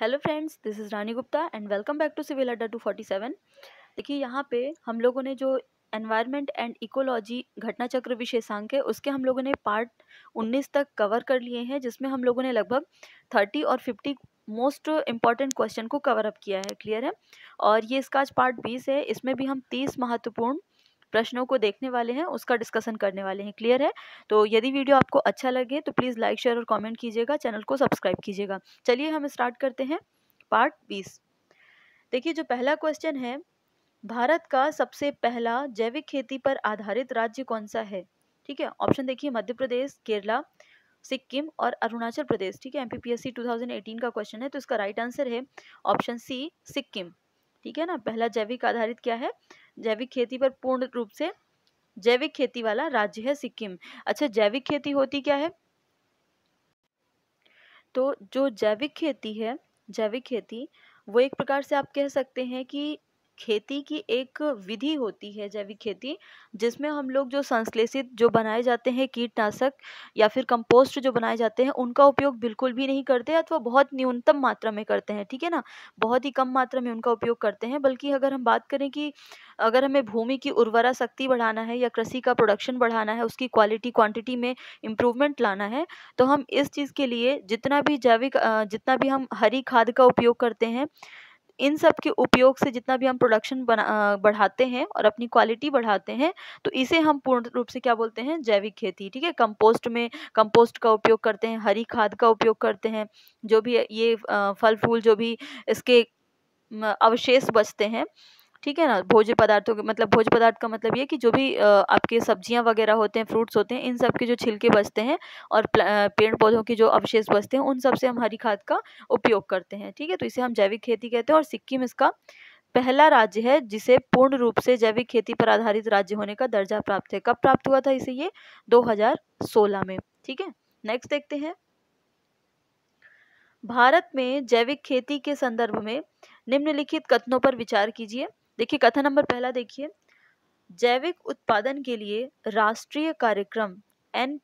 hello friends this is Rani Gupta and welcome back to civil Adda two forty seven देखिए यहाँ पे हम लोगों ने जो एनवायरनमेंट एंड इकोलॉजी घटना चक्र विशेषांक है उसके हम लोगों ने पार्ट उन्नीस तक कवर कर लिए हैं जिसमें हम लोगों ने लगभग थर्टी और फिफ्टी मोस्ट इम्पॉर्टेंट क्वेश्चन को कवर अप किया है क्लियर है और ये इसका आज पार्ट बीस है इसमें भी हम तीस महत्वपूर्ण प्रश्नों को देखने वाले हैं उसका डिस्कशन करने वाले हैं क्लियर है तो यदि वीडियो आपको अच्छा लगे तो प्लीज़ लाइक शेयर और कॉमेंट कीजिएगा चैनल को सब्सक्राइब कीजिएगा चलिए हम स्टार्ट करते हैं पार्ट बीस देखिए जो पहला क्वेश्चन है भारत का सबसे पहला जैविक खेती पर आधारित राज्य कौन सा है ठीक है ऑप्शन देखिए मध्य प्रदेश केरला सिक्किम और अरुणाचल प्रदेश ठीक है एमपीपीएससी 2018 का क्वेश्चन है तो इसका राइट आंसर है ऑप्शन सी सिक्किम ठीक है ना पहला जैविक आधारित क्या है जैविक खेती पर पूर्ण रूप से जैविक खेती वाला राज्य है सिक्किम अच्छा जैविक खेती होती क्या है तो जो जैविक खेती है जैविक खेती वो एक प्रकार से आप कह सकते हैं कि खेती की एक विधि होती है जैविक खेती जिसमें हम लोग जो संश्लेषित जो बनाए जाते हैं कीटनाशक या फिर कंपोस्ट जो बनाए जाते हैं उनका उपयोग बिल्कुल भी नहीं करते अथवा बहुत न्यूनतम मात्रा में करते हैं ठीक है ना बहुत ही कम मात्रा में उनका उपयोग करते हैं बल्कि अगर हम बात करें कि अगर हमें भूमि की उर्वरा शक्ति बढ़ाना है या कृषि का प्रोडक्शन बढ़ाना है उसकी क्वालिटी क्वान्टिटी में इम्प्रूवमेंट लाना है तो हम इस चीज़ के लिए जितना भी जैविक जितना भी हम हरी खाद का उपयोग करते हैं इन सब के उपयोग से जितना भी हम प्रोडक्शन बना बढ़ाते हैं और अपनी क्वालिटी बढ़ाते हैं तो इसे हम पूर्ण रूप से क्या बोलते हैं जैविक खेती ठीक है कंपोस्ट में कंपोस्ट का उपयोग करते हैं हरी खाद का उपयोग करते हैं जो भी ये फल फूल जो भी इसके अवशेष बचते हैं ठीक है ना भोज्य पदार्थों के मतलब भोज्य पदार्थ का मतलब ये कि जो भी आपके सब्जियां वगैरह होते हैं फ्रूट्स होते हैं इन सब के जो छिलके बचते हैं और पेड़ पौधों के जो अवशेष बचते हैं उन सब से हम हरी खाद का उपयोग करते हैं ठीक है तो इसे हम जैविक खेती कहते हैं और सिक्किम इसका पहला राज्य है जिसे पूर्ण रूप से जैविक खेती पर आधारित राज्य होने का दर्जा प्राप्त है कब प्राप्त हुआ था इसे ये दो में ठीक है नेक्स्ट देखते हैं भारत में जैविक खेती के संदर्भ में निम्नलिखित कथनों पर विचार कीजिए देखिए कथन नंबर पहला देखिए जैविक उत्पादन के लिए राष्ट्रीय कार्यक्रम एन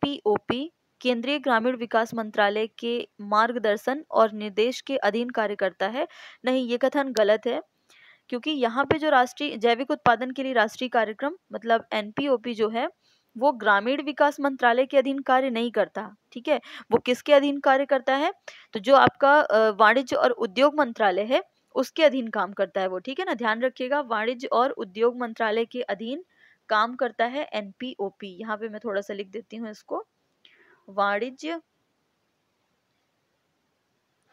केंद्रीय ग्रामीण विकास मंत्रालय के मार्गदर्शन और निर्देश के अधीन कार्य करता है नहीं ये कथन गलत है क्योंकि यहाँ पे जो राष्ट्रीय जैविक उत्पादन के लिए राष्ट्रीय कार्यक्रम मतलब एन जो है वो ग्रामीण विकास मंत्रालय के अधीन कार्य नहीं करता ठीक है वो किसके अधीन कार्य करता है तो जो आपका वाणिज्य और उद्योग मंत्रालय है उसके अधीन काम करता है वो ठीक है ना ध्यान रखिएगा वाणिज्य और उद्योग मंत्रालय के अधीन काम करता है एनपीओपी यहाँ पे मैं थोड़ा सा लिख देती हूँ इसको वाणिज्य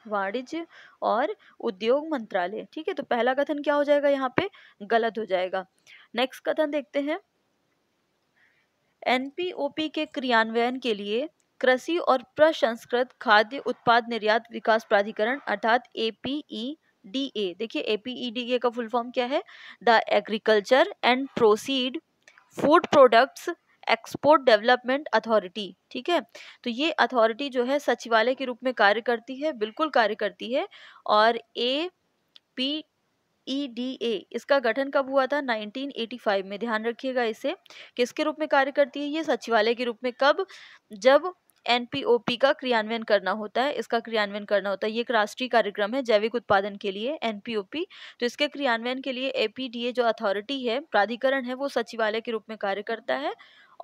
वाणिज्य और उद्योग मंत्रालय ठीक है तो पहला कथन क्या हो जाएगा यहाँ पे गलत हो जाएगा नेक्स्ट कथन देखते हैं एनपीओपी के क्रियान्वयन के लिए कृषि और प्रसंस्कृत खाद्य उत्पाद निर्यात विकास प्राधिकरण अर्थात एपीई डी ए देखिए A P E D A का फुल फॉर्म क्या है the agriculture and proceed food products export development authority ठीक है तो ये अथॉरिटी जो है सचिवालय के रूप में कार्य करती है बिल्कुल कार्य करती है और A P E D A इसका गठन कब हुआ था 1985 में ध्यान रखिएगा इसे किसके रूप में कार्य करती है ये सचिवालय के रूप में कब जब एन का क्रियान्वयन करना होता है इसका क्रियान्वयन करना होता है ये एक राष्ट्रीय कार्यक्रम है जैविक उत्पादन के लिए एन तो इसके क्रियान्वयन के लिए ए जो अथॉरिटी है प्राधिकरण है वो सचिवालय के रूप में कार्य करता है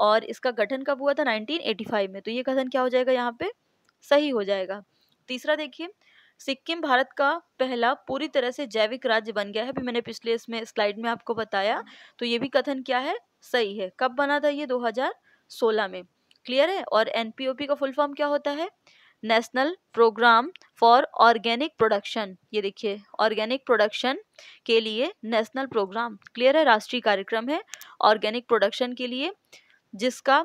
और इसका गठन कब हुआ था 1985 में तो ये कथन क्या हो जाएगा यहाँ पे सही हो जाएगा तीसरा देखिए सिक्किम भारत का पहला पूरी तरह से जैविक राज्य बन गया है भी मैंने पिछले इसमें स्लाइड में आपको बताया तो ये भी कथन क्या है सही है कब बना था ये 2016 में क्लियर है और एनपीओपी का फुल फॉर्म क्या होता है national programme for organic production ये देखिए ऑर्गेनिक प्रोडक्शन के लिए नेशनल प्रोग्राम क्लियर है राष्ट्रीय कार्यक्रम है ऑर्गेनिक प्रोडक्शन के लिए जिसका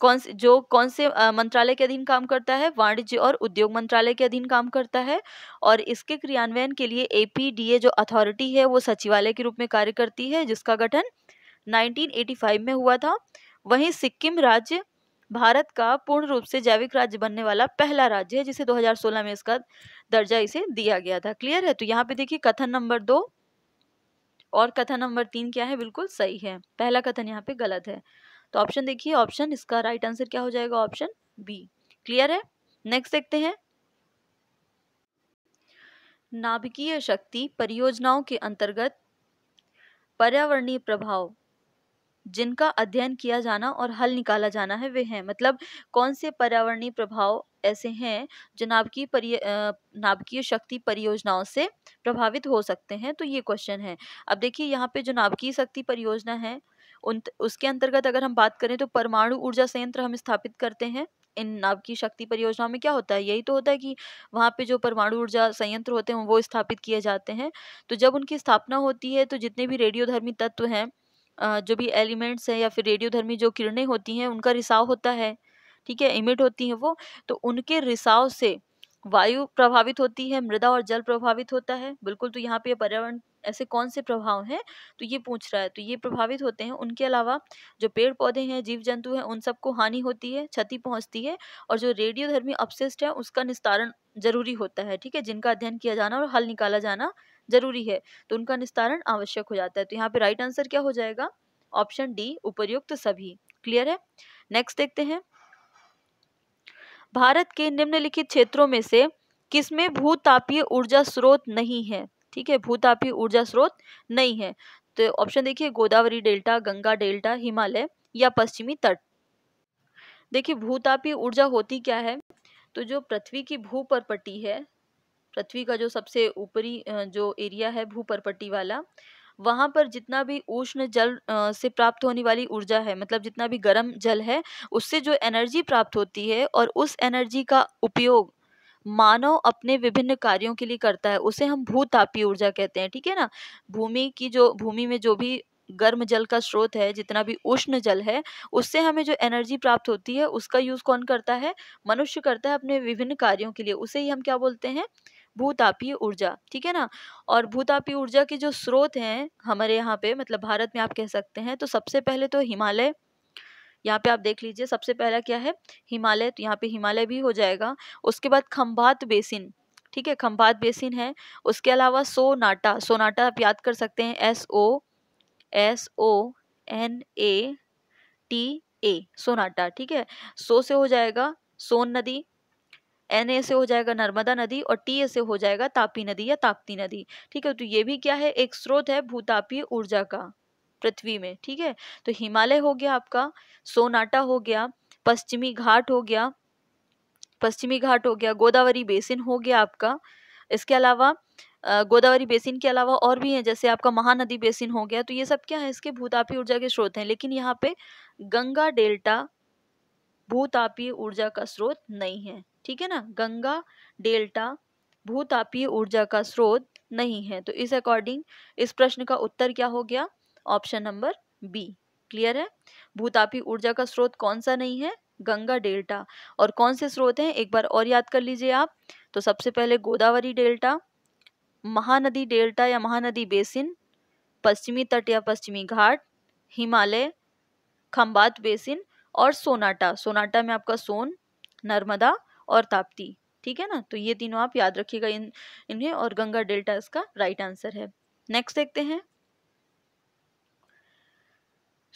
कौन से जो कौन से मंत्रालय के अधीन काम करता है वाणिज्य और उद्योग मंत्रालय के अधीन काम करता है और इसके क्रियान्वयन के लिए एपीडीए जो अथॉरिटी है वो सचिवालय के रूप में कार्य करती है जिसका गठन 1985 में हुआ था वहीं सिक्किम राज्य भारत का पूर्ण रूप से जैविक राज्य बनने वाला पहला राज्य है जिसे 2016 में इसका दर्जा इसे दिया गया था क्लियर है तो यहाँ पे देखिए कथन नंबर दो और कथन नंबर तीन क्या है बिल्कुल सही है पहला कथन यहाँ पे गलत है तो ऑप्शन देखिए ऑप्शन इसका राइट आंसर क्या हो जाएगा ऑप्शन बी क्लियर है नेक्स्ट देखते हैं नाभिकीय शक्ति परियोजनाओं के अंतर्गत पर्यावरणीय प्रभाव जिनका अध्ययन किया जाना और हल निकाला जाना है वे हैं मतलब कौन से पर्यावरणीय प्रभाव ऐसे हैं जो नाभिकीय परि नाभिकीय शक्ति परियोजनाओं से प्रभावित हो सकते हैं तो ये क्वेश्चन है अब देखिए यहाँ पे जो नाभिकीय शक्ति परियोजना है उन उसके अंतर्गत अगर हम बात करें तो परमाणु ऊर्जा संयंत्र हम स्थापित करते हैं इन नाभिकीय शक्ति परियोजनाओं में क्या होता है यही तो होता है कि वहाँ पे जो परमाणु ऊर्जा संयंत्र होते हैं वो स्थापित किए जाते हैं तो जब उनकी स्थापना होती है तो जितने भी रेडियोधर्मी तत्व हैं जो भी एलिमेंट्स हैं या फिर रेडियोधर्मी जो किरणें होती हैं उनका रिसाव होता है ठीक है इमिट होती हैं वो तो उनके रिसाव से वायु प्रभावित होती है मृदा और जल प्रभावित होता है बिल्कुल तो यहाँ पे पर्यावरण ऐसे कौन से प्रभाव हैं तो ये पूछ रहा है तो ये प्रभावित होते हैं उनके अलावा जो पेड़ पौधे हैं जीव जंतु हैं उन सबको हानि होती है क्षति पहुँचती है और जो रेडियोधर्मी अपशिष्ट है उसका निस्तारण जरूरी होता है ठीक है जिनका अध्ययन किया जाना और हल निकाला जाना जरूरी है तो उनका निस्तारण आवश्यक हो जाता है तो यहाँ पे राइट आंसर क्या हो जाएगा ऑप्शन डी उपर्युक्त सभी क्लियर है नेक्स्ट देखते हैं भारत के निम्नलिखित क्षेत्रों में से किसमें भूतापीय ऊर्जा स्रोत नहीं है ठीक है भूतापीय ऊर्जा स्रोत नहीं है तो ऑप्शन देखिए गोदावरी डेल्टा गंगा डेल्टा हिमालय या पश्चिमी तट देखिए भूतापीय ऊर्जा होती क्या है तो जो पृथ्वी की पट्टी है पृथ्वी का जो सबसे ऊपरी जो एरिया है भूपरपट्टी वाला वहाँ पर जितना भी उष्ण जल से प्राप्त होने वाली ऊर्जा है मतलब जितना भी गर्म जल है उससे जो एनर्जी प्राप्त होती है और उस एनर्जी का उपयोग मानव अपने विभिन्न कार्यों के लिए करता है उसे हम भूतापीय ऊर्जा कहते हैं ठीक है ना भूमि की जो भूमि में जो भी गर्म जल का स्रोत है जितना भी उष्ण जल है उससे हमें जो एनर्जी प्राप्त होती है उसका यूज़ कौन करता है मनुष्य करता है अपने विभिन्न कार्यों के लिए उसे ही हम क्या बोलते हैं भूतापी ऊर्जा ठीक है ना और भूतापी ऊर्जा के जो स्रोत हैं हमारे यहाँ पे मतलब भारत में आप कह सकते हैं तो सबसे पहले तो हिमालय यहाँ पे आप देख लीजिए सबसे पहला क्या है हिमालय तो यहाँ पे हिमालय भी हो जाएगा उसके बाद खम्भात बेसिन ठीक है खम्भात बेसिन है उसके अलावा सोनाटा सोनाटा आप याद कर सकते हैं S O S O N A T A sonata ठीक है सो से हो जाएगा सोन नदी एन ए से हो जाएगा नर्मदा नदी और टी ए से हो जाएगा तापी नदी या ताप्ती नदी ठीक है तो ये भी क्या है एक स्रोत है भूतापीय ऊर्जा का पृथ्वी में ठीक है तो हिमालय हो गया आपका सोनाटा हो गया पश्चिमी घाट हो गया पश्चिमी घाट हो गया गोदावरी बेसिन हो गया आपका इसके अलावा गोदावरी बेसिन के अलावा और भी हैं जैसे आपका महानदी बेसिन हो गया तो ये सब क्या है इसके भूतापी ऊर्जा के स्रोत हैं लेकिन यहाँ पे गंगा डेल्टा भूतापीय ऊर्जा का स्रोत नहीं है ठीक है ना गंगा डेल्टा भूतापीय ऊर्जा का स्रोत नहीं है तो इस अकॉर्डिंग इस प्रश्न का उत्तर क्या हो गया ऑप्शन नंबर बी क्लियर है भूतापीय ऊर्जा का स्रोत कौन सा नहीं है गंगा डेल्टा और कौन से स्रोत हैं एक बार और याद कर लीजिए आप तो सबसे पहले गोदावरी डेल्टा महानदी डेल्टा या महानदी बेसिन पश्चिमी तट या पश्चिमी घाट हिमालय खम्बात बेसिन और सोनाटा सोनाटा में आपका सोन नर्मदा और ताप्ती ठीक है ना तो ये तीनों आप याद रखिएगा इन इनमें और गंगा डेल्टा इसका राइट आंसर है नेक्स्ट देखते हैं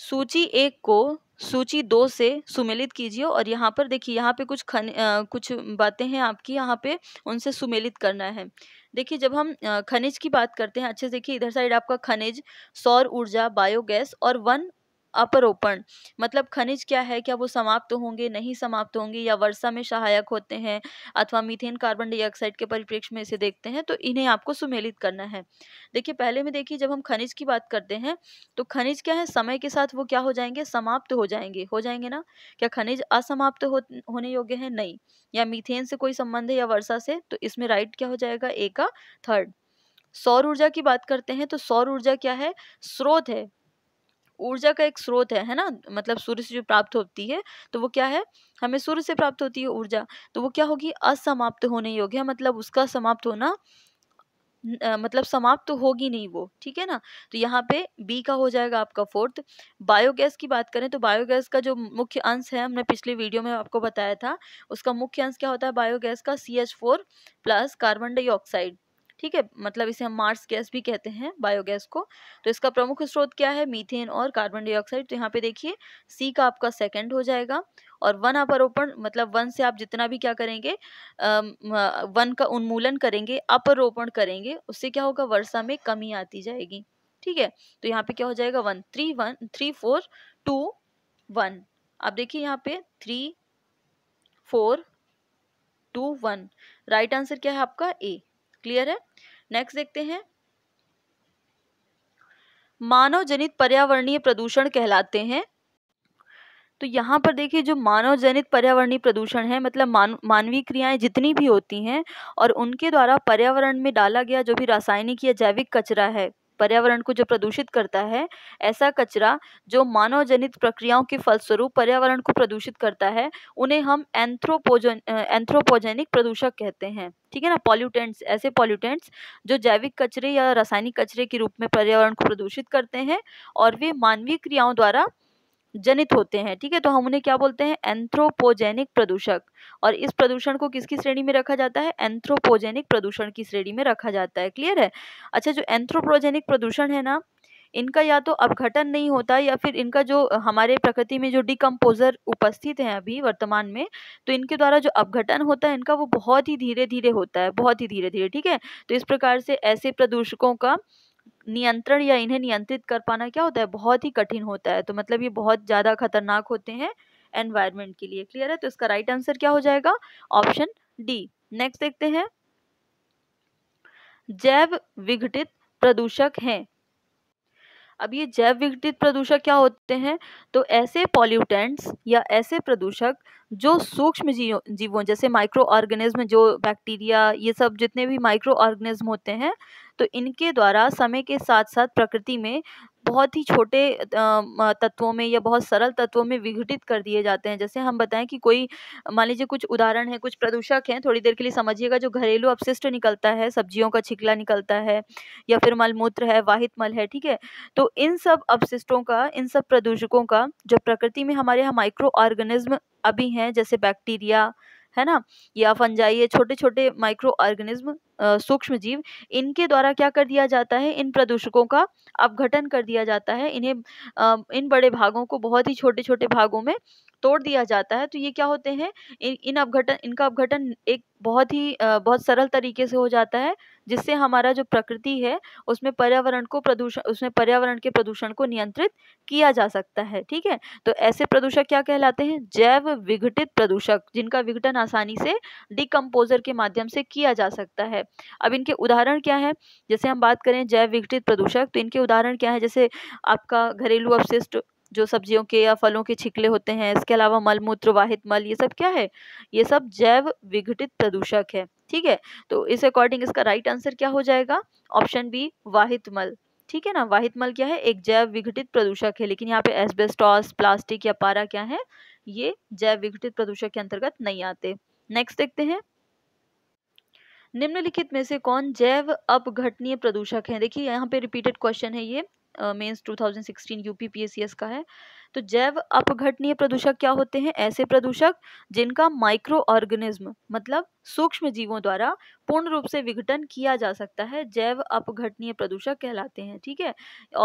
सूची एक को सूची दो से सुमेलित कीजिए और यहाँ पर देखिए यहाँ पे कुछ खन आ, कुछ बातें हैं आपकी यहाँ पे उनसे सुमेलित करना है देखिए जब हम खनिज की बात करते हैं अच्छे से देखिए इधर साइड आपका खनिज सौर ऊर्जा बायोगैस और वन अपरोपण मतलब खनिज क्या है क्या वो समाप्त होंगे नहीं समाप्त होंगे या वर्षा में सहायक होते हैं अथवा मीथेन कार्बन डाइऑक्साइड के परिप्रेक्ष्य में इसे देखते हैं तो इन्हें आपको सुमेलित करना है देखिए पहले में देखिए जब हम खनिज की बात करते हैं तो खनिज क्या है समय के साथ वो क्या हो जाएंगे समाप्त हो जाएंगे हो जाएंगे ना क्या खनिज असमाप्त हो, होने योग्य है नहीं या मीथेन से कोई संबंध है या वर्षा से तो इसमें राइट क्या हो जाएगा ए का थर्ड सौर ऊर्जा की बात करते हैं तो सौर ऊर्जा क्या है स्रोत है ऊर्जा का एक स्रोत है है ना मतलब सूर्य से जो प्राप्त होती है तो वो क्या है हमें सूर्य से प्राप्त होती है ऊर्जा तो वो क्या होगी असमाप्त होने योग्य मतलब उसका समाप्त होना मतलब समाप्त तो होगी नहीं वो ठीक है ना तो यहाँ पे बी का हो जाएगा आपका फोर्थ बायोगैस की बात करें तो बायोगैस का जो मुख्य अंश है हमने पिछले वीडियो में आपको बताया था उसका मुख्य अंश क्या होता है बायोगैस का C H four plus carbon dioxide ठीक है मतलब इसे हम मार्स गैस भी कहते हैं बायोगैस को तो इसका प्रमुख स्रोत क्या है मीथेन और कार्बन डाइऑक्साइड तो यहाँ पे देखिए सी का आपका सेकंड हो जाएगा और वन अपरोपण मतलब वन से आप जितना भी क्या करेंगे वन का उन्मूलन करेंगे अपरोपण करेंगे उससे क्या होगा वर्षा में कमी आती जाएगी ठीक है तो यहाँ पे क्या हो जाएगा one three one three four two one आप देखिए यहाँ पे three four two one right answer क्या है आपका ए क्लियर है नेक्स्ट देखते हैं मानव जनित पर्यावरणीय प्रदूषण कहलाते हैं तो यहाँ पर देखिए जो मानव जनित पर्यावरणीय प्रदूषण है मतलब मान मानवीय क्रियाएं जितनी भी होती हैं और उनके द्वारा पर्यावरण में डाला गया जो भी रासायनिक या जैविक कचरा है पर्यावरण को जो प्रदूषित करता है ऐसा कचरा जो मानव जनित प्रक्रियाओं के फलस्वरूप पर्यावरण को प्रदूषित करता है उन्हें हम एंथ्रोपोजन एंथ्रोपोजेनिक प्रदूषक कहते हैं ठीक है ना पॉल्यूटेंट्स ऐसे पॉल्यूटेंट्स जो जैविक कचरे या रासायनिक कचरे के रूप में पर्यावरण को प्रदूषित करते हैं और वे मानवीय क्रियाओं द्वारा जनित होते हैं ठीक है तो हम उन्हें क्या बोलते हैं एंथ्रोपोजेनिक प्रदूषक और इस प्रदूषण को किसकी श्रेणी में रखा जाता है एंथ्रोपोजेनिक प्रदूषण की श्रेणी में रखा जाता है क्लियर है अच्छा जो एंथ्रोपोजेनिक प्रदूषण है ना इनका या तो अपघटन नहीं होता या फिर इनका जो हमारे प्रकृति में जो डिकम्पोजर उपस्थित हैं अभी वर्तमान में तो इनके द्वारा जो अपघटन होता है इनका वो बहुत ही धीरे धीरे होता है बहुत ही धीरे धीरे ठीक है तो इस प्रकार से ऐसे प्रदूषकों का नियंत्रण या इन्हें नियंत्रित कर पाना क्या होता है बहुत ही कठिन होता है तो मतलब ये बहुत ज़्यादा खतरनाक होते हैं एनवायरमेंट के लिए क्लियर है तो इसका राइट आंसर क्या हो जाएगा ऑप्शन डी नेक्स्ट देखते हैं जैव विघटित प्रदूषक हैं अब ये जैव विघटित प्रदूषक क्या होते हैं तो ऐसे पॉल्यूटेंट्स या ऐसे प्रदूषक जो सूक्ष्म जीव जीवों जैसे माइक्रो ऑर्गेनिज्म जो बैक्टीरिया ये सब जितने भी माइक्रो ऑर्गेनिज्म होते हैं तो इनके द्वारा समय के साथ साथ प्रकृति में बहुत ही छोटे तत्वों में या बहुत सरल तत्वों में विघटित कर दिए जाते हैं जैसे हम बताएं कि कोई मान लीजिए कुछ उदाहरण है कुछ प्रदूषक हैं थोड़ी देर के लिए समझिएगा जो घरेलू अपशिष्ट निकलता है सब्जियों का छिकला निकलता है या फिर मलमूत्र है वाहित मल है ठीक है तो इन सब अपशिष्टों का इन सब प्रदूषकों का जो प्रकृति में हमारे यहाँ माइक्रो ऑर्गेनिज्म अभी हैं जैसे बैक्टीरिया है ना या फंजाई ये छोटे छोटे माइक्रो ऑर्गेनिज्म सूक्ष्म जीव इनके द्वारा क्या कर दिया जाता है इन प्रदूषकों का अपघटन कर दिया जाता है इन्हें इन बड़े भागों को बहुत ही छोटे छोटे भागों में तोड़ दिया जाता है तो ये क्या होते हैं इन अपघटन इनका अपघटन एक बहुत ही बहुत सरल तरीके से हो जाता है जिससे हमारा जो प्रकृति है उसमें पर्यावरण को प्रदूषण उसमें पर्यावरण के प्रदूषण को नियंत्रित किया जा सकता है ठीक है तो ऐसे प्रदूषक क्या कहलाते हैं जैव विघटित प्रदूषक जिनका विघटन आसानी से डिकम्पोजर के माध्यम से किया जा सकता है अब इनके उदाहरण क्या है जैसे हम बात करें जैव विघटित प्रदूषक तो इनके उदाहरण क्या है जैसे आपका घरेलू अवशिष्ट जो सब्जियों के या फलों के छिकले होते हैं इसके अलावा मल मूत्र वाहित मल ये सब क्या है ये सब जैव विघटित प्रदूषक है ठीक है तो इस अकॉर्डिंग इसका राइट आंसर क्या हो जाएगा ऑप्शन बी वाहित मल ठीक है ना वाहित मल क्या है एक जैव विघटित प्रदूषक है लेकिन यहाँ पे एसबेस्टॉस प्लास्टिक या पारा क्या है ये जैव विघटित प्रदूषक के अंतर्गत नहीं आते नेक्स्ट देखते हैं निम्नलिखित में से कौन जैव अपघटनीय प्रदूषक है देखिए यहाँ पे रिपीटेड क्वेश्चन है ये मेंस uh, 2016 यूपीपीएससीएस का है तो जैव अपघटनीय प्रदूषक क्या होते हैं ऐसे प्रदूषक जिनका माइक्रो ऑर्गेनिज्म मतलब सूक्ष्म जीवों द्वारा पूर्ण रूप से विघटन किया जा सकता है जैव अपघटनीय प्रदूषक कहलाते हैं ठीक है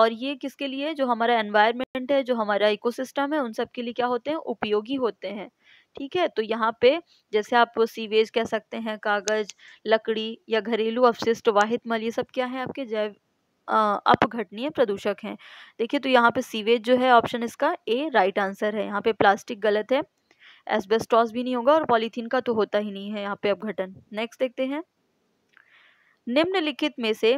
और ये किसके लिए जो हमारा एनवायरमेंट है जो हमारा इकोसिस्टम है उन सब के लिए क्या होते हैं उपयोगी होते हैं ठीक है तो यहाँ पे जैसे आप सीवेज कह सकते हैं कागज लकड़ी या घरेलू अवशिष्ट वाहित मल ये सब क्या है आपके जैव अपघटनीय प्रदूषक हैं देखिए तो यहाँ पे सीवेज जो है ऑप्शन इसका ए राइट आंसर है यहाँ पे प्लास्टिक गलत है एसबेस्टॉस भी नहीं होगा और पॉलीथीन का तो होता ही नहीं है यहाँ पे अपघटन नेक्स्ट देखते हैं निम्नलिखित में से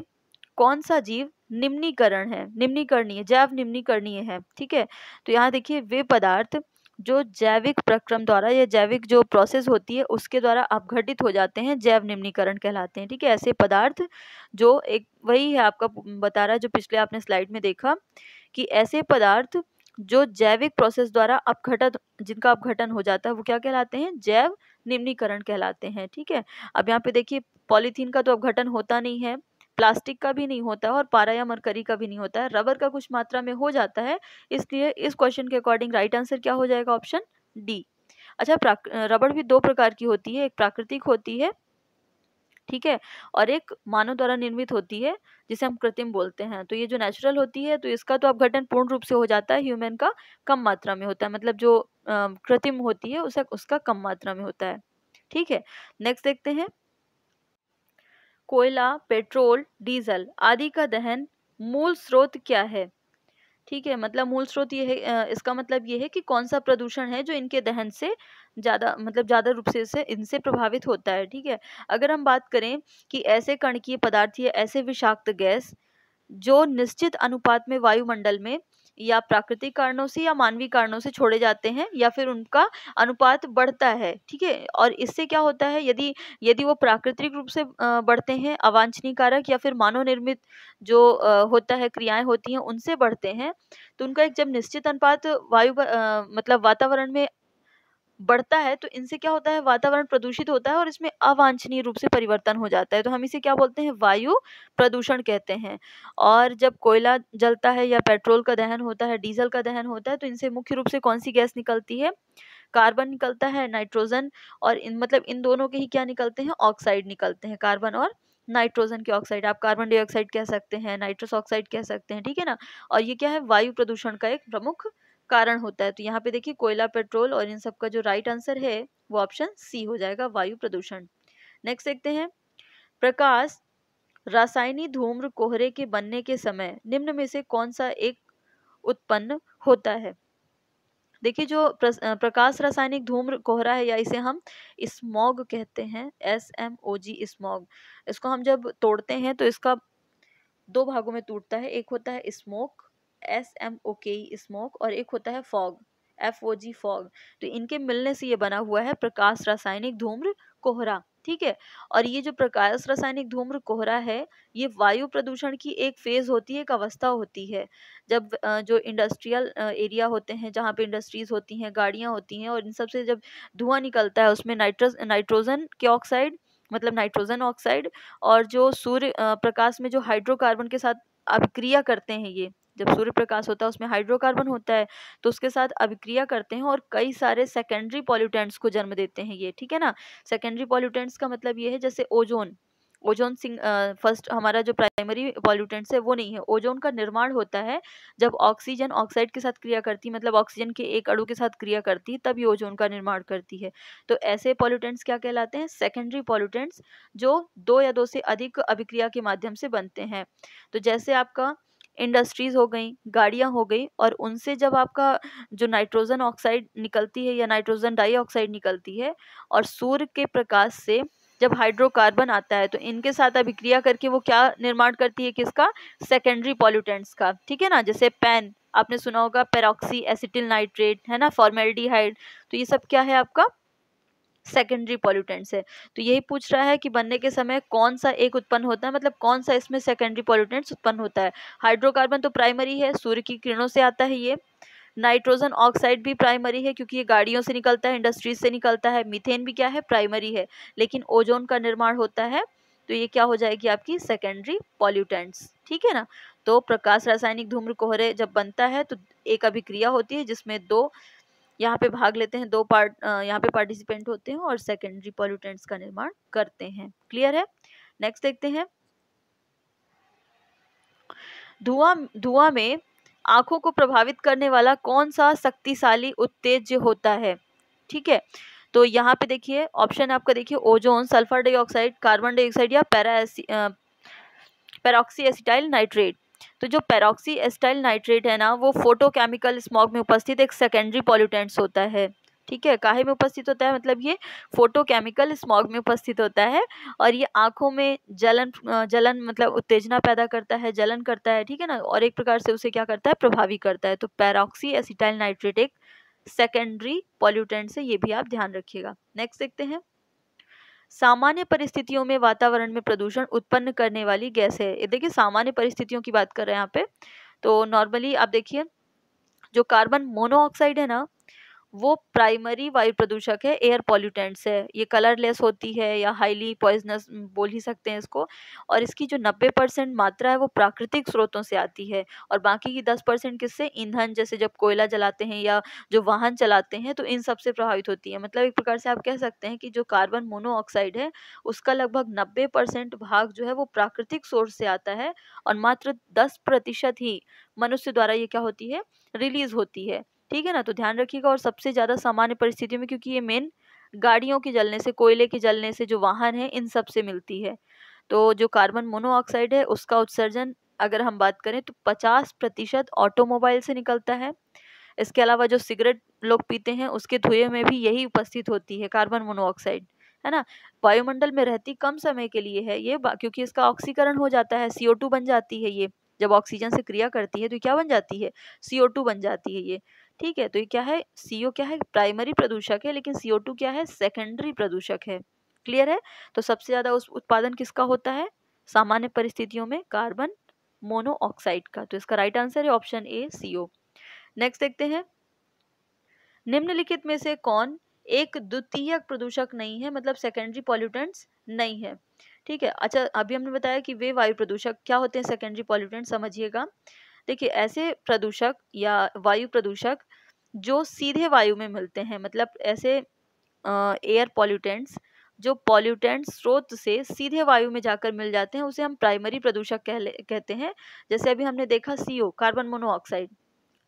कौन सा जीव निम्नीकरण है निम्नीकरणीय जैव निम्नीकरणीय है ठीक है तो यहाँ देखिए वे पदार्थ जो जैविक प्रक्रम द्वारा या जैविक जो प्रोसेस होती है उसके द्वारा अपघटित हो जाते हैं जैव निम्नीकरण कहलाते हैं ठीक है ऐसे पदार्थ जो एक वही है आपका बता रहा है जो पिछले आपने स्लाइड में देखा कि ऐसे पदार्थ जो जैविक प्रोसेस द्वारा अपघटन जिनका अपघटन हो जाता है वो क्या कहलाते हैं जैव निम्नीकरण कहलाते हैं ठीक है अब यहाँ पे देखिए पॉलीथीन का तो अपघटन होता नहीं है प्लास्टिक का भी नहीं होता है और पारा या मरकरी का भी नहीं होता है रबर का कुछ मात्रा में हो जाता है इसलिए इस क्वेश्चन के अकॉर्डिंग राइट आंसर क्या हो जाएगा ऑप्शन डी अच्छा रबड़ भी दो प्रकार की होती है एक प्राकृतिक होती है ठीक है और एक मानव द्वारा निर्मित होती है जिसे हम कृत्रिम बोलते हैं तो ये जो नेचुरल होती है तो इसका तो अपघटन पूर्ण रूप से हो जाता है ह्यूमन का कम मात्रा में होता है मतलब जो कृत्रिम होती है उसका उसका कम मात्रा में होता है ठीक है नेक्स्ट देखते हैं कोयला पेट्रोल डीजल आदि का दहन मूल स्रोत क्या है ठीक है मतलब मूल स्रोत ये है इसका मतलब ये है कि कौन सा प्रदूषण है जो इनके दहन से ज़्यादा मतलब ज़्यादा रूप से इसे इनसे प्रभावित होता है ठीक है अगर हम बात करें कि ऐसे कणकीय पदार्थ या ऐसे विषाक्त गैस जो निश्चित अनुपात में वायुमंडल में या प्राकृतिक कारणों से या मानवीय कारणों से छोड़े जाते हैं या फिर उनका अनुपात बढ़ता है ठीक है और इससे क्या होता है यदि यदि वो प्राकृतिक रूप से बढ़ते हैं अवांछनीय कारक या फिर मानव निर्मित जो होता है क्रियाएं होती हैं उनसे बढ़ते हैं तो उनका एक जब निश्चित अनुपात वायु मतलब वातावरण में बढ़ता है तो इनसे क्या होता है वातावरण प्रदूषित होता है और इसमें अवांछनीय रूप से परिवर्तन हो जाता है तो हम इसे क्या बोलते हैं वायु प्रदूषण कहते हैं और जब कोयला जलता है या पेट्रोल का दहन होता है डीजल का दहन होता है तो इनसे मुख्य रूप से कौन सी गैस निकलती है कार्बन निकलता है नाइट्रोजन और इन मतलब इन दोनों के ही क्या निकलते हैं ऑक्साइड निकलते हैं कार्बन और नाइट्रोजन के ऑक्साइड आप कार्बन डाइऑक्साइड कह सकते हैं नाइट्रस ऑक्साइड कह सकते हैं ठीक है ना और ये क्या है वायु प्रदूषण का एक प्रमुख कारण होता है तो यहाँ पे देखिए कोयला पेट्रोल और इन सब का जो राइट आंसर है वो ऑप्शन सी हो जाएगा वायु प्रदूषण नेक्स्ट देखते हैं प्रकाश रासायनिक धूम्र कोहरे के बनने के समय निम्न में से कौन सा एक उत्पन्न होता है देखिए जो प्रकाश रासायनिक धूम्र कोहरा है या इसे हम स्मॉग कहते हैं S M O G smog इसको हम जब तोड़ते हैं तो इसका दो भागों में टूटता है एक होता है स्मोक एस एम ओ के ई स्मोक और एक होता है fog F O G fog तो इनके मिलने से ये बना हुआ है प्रकाश रासायनिक धूम्र कोहरा ठीक है और ये जो प्रकाश रासायनिक धूम्र कोहरा है ये वायु प्रदूषण की एक फेज़ होती है एक अवस्था होती है जब जो इंडस्ट्रियल एरिया होते हैं जहाँ पे इंडस्ट्रीज़ होती हैं गाड़ियाँ होती हैं और इन सबसे जब धुआं निकलता है उसमें नाइट्रस नाइट्रोजन के ऑक्साइड मतलब नाइट्रोजन ऑक्साइड और जो सूर्य प्रकाश में जो हाइड्रोकार्बन के साथ अभिक्रिया करते हैं ये जब सूर्य प्रकाश होता है उसमें हाइड्रोकार्बन होता है तो उसके साथ अभिक्रिया करते हैं और कई सारे सेकेंडरी पॉल्यूटेंट्स को जन्म देते हैं ये ठीक है ना सेकेंडरी पॉल्यूटेंट्स का मतलब ये है जैसे ओजोन ओजोन सिंग फर्स्ट हमारा जो प्राइमरी पॉल्यूटेंट्स है वो नहीं है ओजोन का निर्माण होता है जब ऑक्सीजन ऑक्साइड के साथ क्रिया करती है मतलब ऑक्सीजन के एक अणु के साथ क्रिया करती है तब ये ओजोन का निर्माण करती है तो ऐसे पॉल्यूटेंट्स क्या कहलाते हैं सेकेंडरी पॉल्यूटेंट्स जो दो या दो से अधिक अभिक्रिया के माध्यम से बनते हैं तो जैसे आपका इंडस्ट्रीज़ हो गई गाड़ियाँ हो गई और उनसे जब आपका जो नाइट्रोजन ऑक्साइड निकलती है या नाइट्रोजन डाइऑक्साइड निकलती है और सूर्य के प्रकाश से जब हाइड्रोकार्बन आता है तो इनके साथ अभिक्रिया करके वो क्या निर्माण करती है किसका सेकेंडरी पॉल्यूटेंट्स का ठीक है ना जैसे पैन आपने सुना होगा पेरोक्सी एसिटिल नाइट्रेट है ना फॉर्मेल्डिहाइड तो ये सब क्या है आपका सेकेंडरी पॉल्यूटेंट्स है तो यही पूछ रहा है कि बनने के समय कौन सा एक उत्पन्न होता है मतलब कौन सा इसमें सेकेंडरी पॉल्यूटेंट्स उत्पन्न होता है हाइड्रोकार्बन तो प्राइमरी है सूर्य की किरणों से आता है ये नाइट्रोजन ऑक्साइड भी प्राइमरी है क्योंकि ये गाड़ियों से निकलता है इंडस्ट्रीज से निकलता है मीथेन भी क्या है प्राइमरी है लेकिन ओजोन का निर्माण होता है तो ये क्या हो जाएगी आपकी सेकेंडरी पॉल्यूटेंट्स ठीक है ना तो प्रकाश रासायनिक धूम्र कोहरे जब बनता है तो एक अभिक्रिया होती है जिसमें दो यहाँ पे भाग लेते हैं दो पार्ट यहाँ पे पार्टिसिपेंट होते हैं और सेकेंडरी पॉल्यूटेंट्स का निर्माण करते हैं क्लियर है नेक्स्ट देखते हैं धुआं धुआं में आंखों को प्रभावित करने वाला कौन सा शक्तिशाली उत्तेज होता है ठीक है तो यहाँ पे देखिए ऑप्शन आपका देखिए ozone sulphur dioxide carbon dioxide या पैरा पैराऑक्सी एसिटाइल नाइट्रेट तो जो पेरोक्सी एस्टाइल नाइट्रेट है ना वो फोटोकेमिकल स्मॉग में उपस्थित एक सेकेंडरी पॉल्यूटेंट्स होता है ठीक है काहे में उपस्थित होता है मतलब ये फोटोकेमिकल स्मॉग में उपस्थित होता है और ये आँखों में जलन जलन मतलब उत्तेजना पैदा करता है जलन करता है ठीक है ना और एक प्रकार से उसे क्या करता है प्रभावी करता है तो पैरोक्सी एसिटाइल नाइट्रेट एक सेकेंडरी पॉल्यूटेंट से ये भी आप ध्यान रखिएगा नेक्स्ट देखते हैं सामान्य परिस्थितियों में वातावरण में प्रदूषण उत्पन्न करने वाली गैस है ये देखिए सामान्य परिस्थितियों की बात कर रहे हैं यहाँ पे तो नॉर्मली आप देखिए जो कार्बन मोनोऑक्साइड है ना वो प्राइमरी वायु प्रदूषक है एयर पॉल्यूटेंट्स है ये कलरलेस होती है या हाईली पॉइजनस बोल ही सकते हैं इसको और इसकी जो नब्बे परसेंट मात्रा है वो प्राकृतिक स्रोतों से आती है और बाकी की दस परसेंट किससे ईंधन जैसे जब कोयला जलाते हैं या जो वाहन चलाते हैं तो इन सब से प्रभावित होती है मतलब एक प्रकार से आप कह सकते हैं कि जो कार्बन मोनोऑक्साइड है उसका लगभग नब्बे परसेंट भाग जो है वो प्राकृतिक सोर्स से आता है और मात्र दस प्रतिशत ही मनुष्य द्वारा ये क्या होती है रिलीज होती है ठीक है ना तो ध्यान रखिएगा और सबसे ज़्यादा सामान्य परिस्थितियों में क्योंकि ये मेन गाड़ियों के जलने से कोयले के जलने से जो वाहन है इन सब से मिलती है तो जो कार्बन मोनोऑक्साइड है उसका उत्सर्जन अगर हम बात करें तो पचास प्रतिशत ऑटोमोबाइल से निकलता है इसके अलावा जो सिगरेट लोग पीते हैं उसके धुएं में भी यही उपस्थित होती है कार्बन मोनोऑक्साइड है ना वायुमंडल में रहती कम समय के लिए है ये क्योंकि इसका ऑक्सीकरण हो जाता है सी बन जाती है ये जब ऑक्सीजन से क्रिया करती है तो क्या बन जाती है सी बन जाती है ये ठीक है तो ये क्या है सीओ क्या है प्राइमरी प्रदूषक है लेकिन सीओ टू क्या है सेकेंडरी प्रदूषक है क्लियर है तो सबसे ज़्यादा उस उत्पादन किसका होता है सामान्य परिस्थितियों में कार्बन मोनोऑक्साइड का तो इसका राइट आंसर है ऑप्शन ए सीओ नेक्स्ट देखते हैं निम्नलिखित में से कौन एक द्वितीयक प्रदूषक नहीं है मतलब सेकेंडरी पॉल्यूटेंट्स नहीं है ठीक है अच्छा अभी हमने बताया कि वे वायु प्रदूषक क्या होते हैं सेकेंडरी पॉल्यूटेंट समझिएगा देखिए ऐसे प्रदूषक या वायु प्रदूषक जो सीधे वायु में मिलते हैं मतलब ऐसे एयर पॉल्यूटेंट्स जो पॉल्यूटेंट स्रोत से सीधे वायु में जाकर मिल जाते हैं उसे हम प्राइमरी प्रदूषक कह कहते हैं जैसे अभी हमने देखा सी कार्बन मोनोऑक्साइड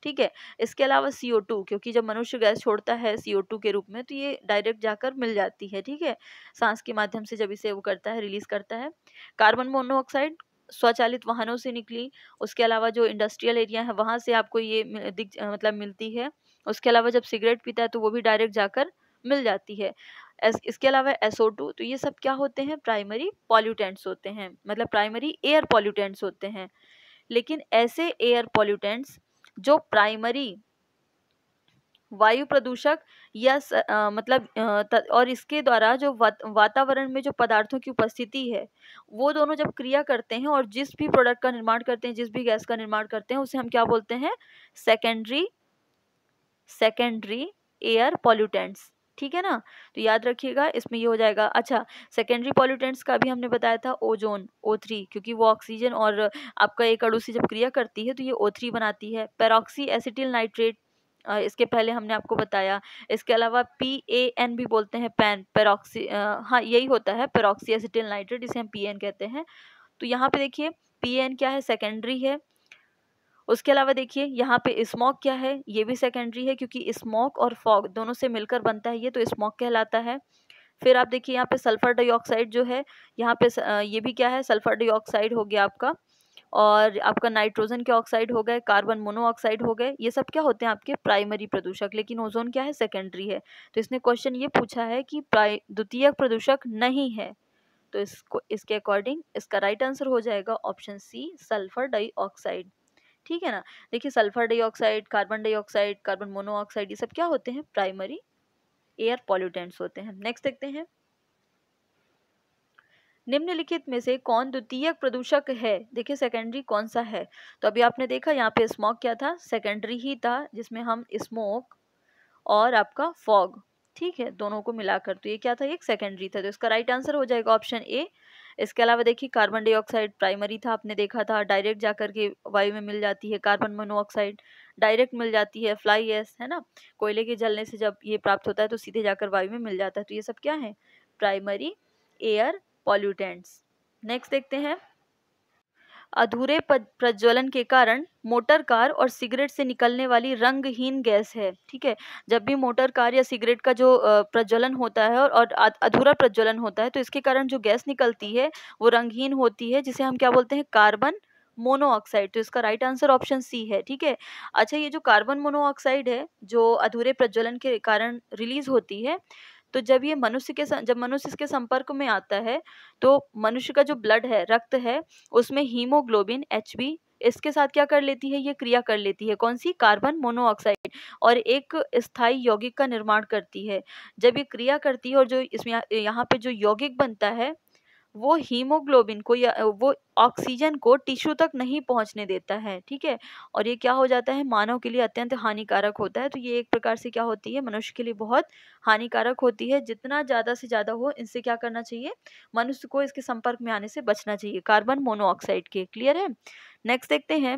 ठीक है इसके अलावा सी ओ टू क्योंकि जब मनुष्य गैस छोड़ता है सी ओ टू के रूप में तो ये डायरेक्ट जाकर मिल जाती है ठीक है सांस के माध्यम से जब इसे वो करता है रिलीज करता है कार्बन मोनोऑक्साइड स्वचालित वाहनों से निकली उसके अलावा जो इंडस्ट्रियल एरिया है वहाँ से आपको ये दिख मतलब मिलती है उसके अलावा जब सिगरेट पीता है तो वो भी डायरेक्ट जाकर मिल जाती है इसके अलावा एसओ टू तो ये सब क्या होते हैं प्राइमरी पॉल्यूटेंट्स होते हैं मतलब प्राइमरी एयर पॉल्यूटेंट्स होते हैं लेकिन ऐसे एयर पॉल्यूटेंट्स जो प्राइमरी वायु प्रदूषक या स, आ, मतलब त, और इसके द्वारा जो वा, वातावरण में जो पदार्थों की उपस्थिति है वो दोनों जब क्रिया करते हैं और जिस भी प्रोडक्ट का निर्माण करते हैं जिस भी गैस का निर्माण करते हैं उसे हम क्या बोलते हैं सेकेंडरी सेकेंडरी एयर पॉल्यूटेंट्स ठीक है ना तो याद रखिएगा इसमें ये हो जाएगा अच्छा सेकेंडरी पॉल्यूटेंट्स का भी हमने बताया था ओजोन ओ थ्री क्योंकि वो ऑक्सीजन और आपका एक अड़ोसी जब क्रिया करती है तो ये ओ थ्री बनाती है पेरोक्सी एसिटिल नाइट्रेट इसके पहले हमने आपको बताया इसके अलावा पी ए एन भी बोलते हैं पैन पेरोक्सी हाँ यही होता है पेरोक्सी एसिटिल नाइट्रेट इसे हम पी एन कहते हैं तो यहाँ पे देखिए पी एन क्या है सेकेंडरी है उसके अलावा देखिए यहाँ पे स्मोक क्या है ये भी सेकेंडरी है क्योंकि स्मोक और फॉग दोनों से मिलकर बनता है ये तो स्मोक कहलाता है फिर आप देखिए यहाँ पे सल्फ़र डाइऑक्साइड जो है यहाँ पे ये भी क्या है सल्फ़र डाइऑक्साइड हो गया आपका और आपका नाइट्रोजन के ऑक्साइड हो गए कार्बन मोनोऑक्साइड हो गए ये सब क्या होते हैं आपके प्राइमरी प्रदूषक लेकिन ओजोन क्या है सेकेंडरी है तो इसने क्वेश्चन ये पूछा है कि द्वितीयक प्रदूषक नहीं है तो इसको इसके अकॉर्डिंग इसका राइट आंसर हो जाएगा ऑप्शन सी सल्फर डाइऑक्साइड ठीक है ना देखिए sulphur dioxide carbon dioxide carbon monoxide ये सब क्या होते हैं प्राइमरी एयर पॉल्यूटेंट्स होते हैं नेक्स्ट देखते हैं निम्नलिखित में से कौन द्वितीयक प्रदूषक है देखिए सेकेंडरी कौन सा है तो अभी आपने देखा यहाँ पे स्मोक क्या था सेकेंडरी ही था जिसमें हम स्मोक और आपका फॉग ठीक है दोनों को मिलाकर तो ये क्या था एक सेकेंडरी था तो इसका राइट आंसर हो जाएगा ऑप्शन ए इसके अलावा देखिए कार्बन डाइऑक्साइड प्राइमरी था आपने देखा था डायरेक्ट जाकर के वायु में मिल जाती है कार्बन मोनोऑक्साइड डायरेक्ट मिल जाती है फ्लाई एस है ना कोयले के जलने से जब ये प्राप्त होता है तो सीधे जाकर वायु में मिल जाता है तो ये सब क्या है प्राइमरी एयर पॉल्यूटेंट्स नेक्स्ट देखते हैं अधूरे प्रज्वलन के कारण मोटर कार और सिगरेट से निकलने वाली रंगहीन गैस है ठीक है जब भी मोटर कार या सिगरेट का जो प्रज्वलन होता है और अधूरा प्रज्वलन होता है तो इसके कारण जो गैस निकलती है वो रंगहीन होती है जिसे हम क्या बोलते हैं कार्बन मोनोऑक्साइड तो इसका राइट आंसर ऑप्शन सी है ठीक है अच्छा ये जो कार्बन मोनोऑक्साइड है जो अधूरे प्रज्वलन के कारण रिलीज होती है तो जब ये मनुष्य के जब मनुष्य इसके संपर्क में आता है तो मनुष्य का जो ब्लड है रक्त है उसमें हीमोग्लोबिन एच इसके साथ क्या कर लेती है ये क्रिया कर लेती है कौन सी कार्बन मोनोऑक्साइड और एक स्थायी यौगिक का निर्माण करती है जब ये क्रिया करती है और जो इसमें यहाँ पे जो यौगिक बनता है वो हीमोग्लोबिन को या वो ऑक्सीजन को टिश्यू तक नहीं पहुंचने देता है ठीक है और ये क्या हो जाता है मानव के लिए अत्यंत हानिकारक होता है तो ये एक प्रकार से क्या होती है मनुष्य के लिए बहुत हानिकारक होती है जितना ज़्यादा से ज़्यादा हो इनसे क्या करना चाहिए मनुष्य को इसके संपर्क में आने से बचना चाहिए कार्बन मोनोऑक्साइड के क्लियर है नेक्स्ट देखते हैं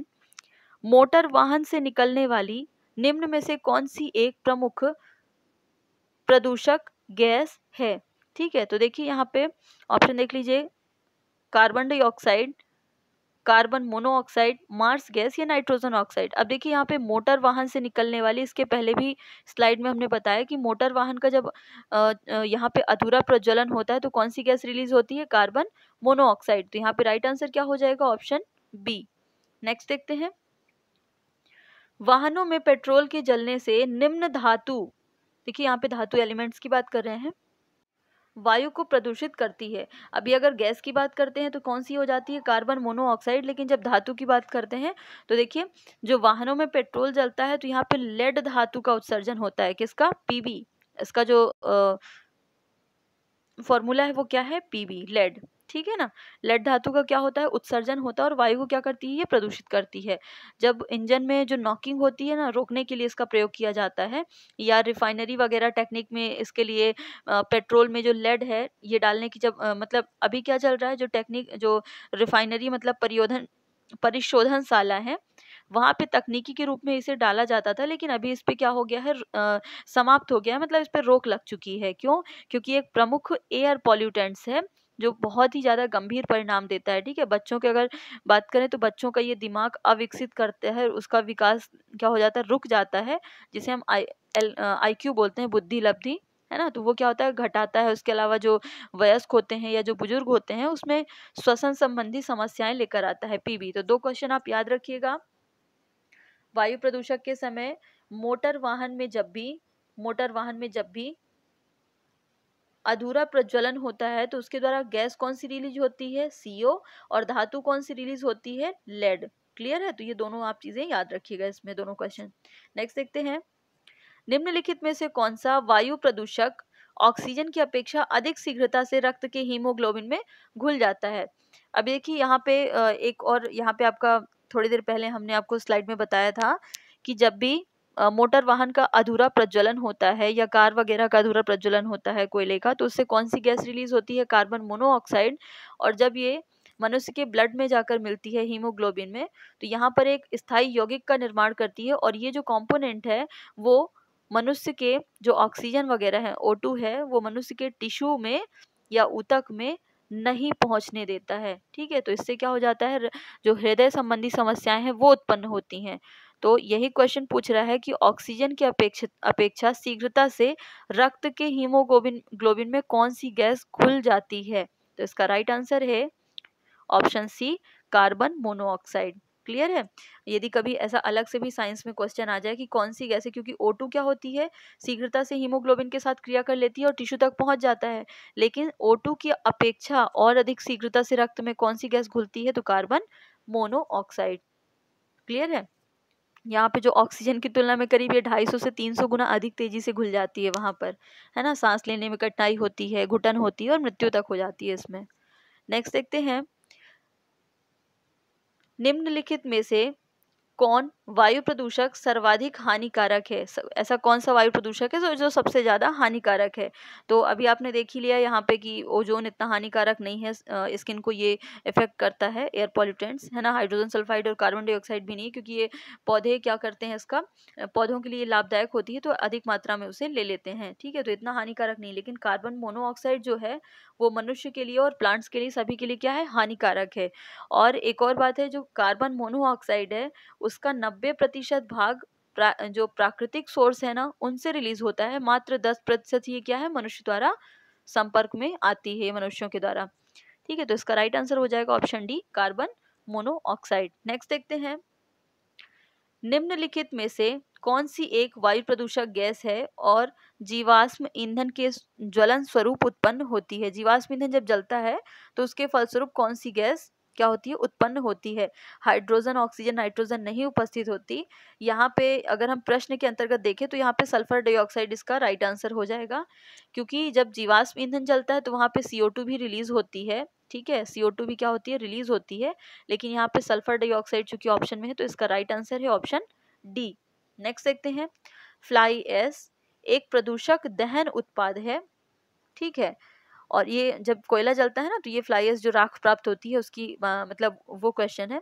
मोटर वाहन से निकलने वाली निम्न में से कौन सी एक प्रमुख प्रदूषक गैस है ठीक है तो देखिए यहाँ पे ऑप्शन देख लीजिए carbon dioxide carbon monoxide marsh gas या नाइट्रोजन ऑक्साइड अब देखिए यहाँ पे मोटर वाहन से निकलने वाली इसके पहले भी स्लाइड में हमने बताया कि मोटर वाहन का जब यहाँ पे अधूरा प्रज्वलन होता है तो कौन सी गैस रिलीज होती है कार्बन मोनोऑक्साइड तो यहाँ पे राइट आंसर क्या हो जाएगा ऑप्शन बी नेक्स्ट देखते हैं वाहनों में पेट्रोल के जलने से निम्न धातु देखिए यहाँ पे धातु एलिमेंट्स की बात कर रहे हैं वायु को प्रदूषित करती है अभी अगर गैस की बात करते हैं तो कौन सी हो जाती है कार्बन मोनोऑक्साइड लेकिन जब धातु की बात करते हैं तो देखिए जो वाहनों में पेट्रोल जलता है तो यहाँ पे लेड धातु का उत्सर्जन होता है किसका पीबी इसका जो फॉर्मूला है वो क्या है पीबी लेड ठीक है ना लेड धातु का क्या होता है उत्सर्जन होता है और वायु को क्या करती है ये प्रदूषित करती है जब इंजन में जो नॉकिंग होती है ना रोकने के लिए इसका प्रयोग किया जाता है या रिफाइनरी वगैरह टेक्निक में इसके लिए पेट्रोल में जो लेड है ये डालने की जब मतलब अभी क्या चल रहा है जो टेक्निक जो रिफाइनरी मतलब परियोधन परिशोधनशाला है वहाँ पे तकनीकी के रूप में इसे डाला जाता था लेकिन अभी इस पर क्या हो गया है आ, समाप्त हो गया है मतलब इस पर रोक लग चुकी है क्यों क्योंकि एक प्रमुख एयर पॉल्यूटेंट्स है जो बहुत ही ज़्यादा गंभीर परिणाम देता है ठीक है बच्चों की अगर बात करें तो बच्चों का ये दिमाग अविकसित करते हैं उसका विकास क्या हो जाता है रुक जाता है जिसे हम आई एल आई क्यू बोलते हैं बुद्धि लब्धि है ना तो वो क्या होता है घटाता है उसके अलावा जो वयस्क होते हैं या जो बुजुर्ग होते हैं उसमें श्वसन संबंधी समस्याएं लेकर आता है पीबी तो दो क्वेश्चन आप याद रखिएगा वायु प्रदूषक के समय मोटर वाहन में जब भी मोटर वाहन में जब भी अधूरा प्रज्वलन होता है तो उसके द्वारा गैस कौन सी रिलीज होती है सीओ और धातु कौन सी रिलीज होती है लेड क्लियर है तो ये दोनों आप चीज़ें याद रखिएगा इसमें दोनों क्वेश्चन नेक्स्ट देखते हैं निम्नलिखित में से कौन सा वायु प्रदूषक ऑक्सीजन की अपेक्षा अधिक शीघ्रता से रक्त के हीमोग्लोबिन में घुल जाता है अब देखिए यहाँ पे एक और यहाँ पे आपका थोड़ी देर पहले हमने आपको स्लाइड में बताया था कि जब भी मोटर वाहन का अधूरा प्रज्वलन होता है या कार वगैरह का अधूरा प्रज्वलन होता है कोयले का तो उससे कौन सी गैस रिलीज होती है कार्बन मोनोऑक्साइड और जब ये मनुष्य के ब्लड में जाकर मिलती है हीमोग्लोबिन में तो यहाँ पर एक स्थायी यौगिक का निर्माण करती है और ये जो कॉम्पोनेंट है वो मनुष्य के जो ऑक्सीजन वगैरह है ओ है वो मनुष्य के टिश्यू में या ऊतक में नहीं पहुंचने देता है ठीक है तो इससे क्या हो जाता है जो हृदय संबंधी समस्याएं हैं वो उत्पन्न होती हैं तो यही क्वेश्चन पूछ रहा है कि ऑक्सीजन की अपेक्षा अपेक्षा शीघ्रता से रक्त के हीमोग्लोबिन ग्लोबिन में कौन सी गैस घुल जाती है तो इसका राइट आंसर है option C carbon monoxide clear है यदि कभी ऐसा अलग से भी साइंस में क्वेश्चन आ जाए कि कौन सी गैस है क्योंकि O2 क्या होती है शीघ्रता से हीमोग्लोबिन के साथ क्रिया कर लेती है और टिश्यू तक पहुंच जाता है लेकिन O2 की अपेक्षा और अधिक शीघ्रता से रक्त में कौन सी गैस घुलती है तो कार्बन मोनोऑक्साइड क्लियर है यहाँ पे जो ऑक्सीजन की तुलना में करीब ये ढाई सौ से तीन सौ गुना अधिक तेज़ी से घुल जाती है वहाँ पर है ना सांस लेने में कठिनाई होती है घुटन होती है और मृत्यु तक हो जाती है इसमें नेक्स्ट देखते हैं निम्नलिखित में से कौन वायु प्रदूषक सर्वाधिक हानिकारक है ऐसा कौन सा वायु प्रदूषक है जो जो सबसे ज़्यादा हानिकारक है तो अभी आपने देख ही लिया यहाँ पे कि ओजोन इतना हानिकारक नहीं है स्किन को ये इफेक्ट करता है एयर पॉल्यूटेंट्स है ना हाइड्रोजन सल्फाइड और कार्बन डाइऑक्साइड भी नहीं क्योंकि ये पौधे क्या करते हैं इसका पौधों के लिए लाभदायक होती है तो अधिक मात्रा में उसे ले लेते हैं ठीक है तो इतना हानिकारक नहीं लेकिन कार्बन मोनोऑक्साइड जो है वो मनुष्य के लिए और प्लांट्स के लिए सभी के लिए क्या है हानिकारक है और एक और बात है जो कार्बन मोनोऑक्साइड है उसका नब्बे नब्बे प्रतिशत भाग प्रा, जो प्राकृतिक सोर्स है ना उनसे रिलीज होता है मात्र दस प्रतिशत ये क्या है मनुष्य द्वारा संपर्क में आती है मनुष्यों के द्वारा ठीक है तो इसका राइट आंसर हो जाएगा option D carbon monoxide next देखते हैं निम्नलिखित में से कौन सी एक वायु प्रदूषक गैस है और जीवाश्म ईंधन के ज्वलन स्वरूप उत्पन्न होती है जीवाश्म ईंधन जब जलता है तो उसके फलस्वरूप कौन सी गैस क्या होती है उत्पन्न होती है हाइड्रोजन ऑक्सीजन नाइट्रोजन नहीं उपस्थित होती यहाँ पे अगर हम प्रश्न के अंतर्गत देखें तो यहाँ पे सल्फर डाइऑक्साइड इसका राइट आंसर हो जाएगा क्योंकि जब जीवाश्म ईंधन जलता है तो वहाँ पे सी भी रिलीज होती है ठीक है सी भी क्या होती है रिलीज होती है लेकिन यहाँ पे सल्फर डाइऑक्साइड चूंकि ऑप्शन में है तो इसका राइट आंसर है ऑप्शन डी नेक्स्ट देखते हैं फ्लाई एस एक प्रदूषक दहन उत्पाद है ठीक है और ये जब कोयला जलता है ना तो ये फ्लाइस जो राख प्राप्त होती है उसकी आ, मतलब वो क्वेश्चन है